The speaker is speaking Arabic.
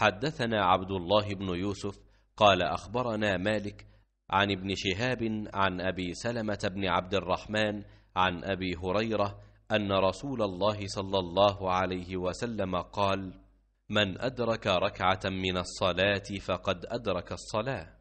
حدثنا عبد الله بن يوسف قال أخبرنا مالك عن ابن شهاب عن أبي سلمة بن عبد الرحمن عن أبي هريرة أن رسول الله صلى الله عليه وسلم قال من أدرك ركعة من الصلاة فقد أدرك الصلاة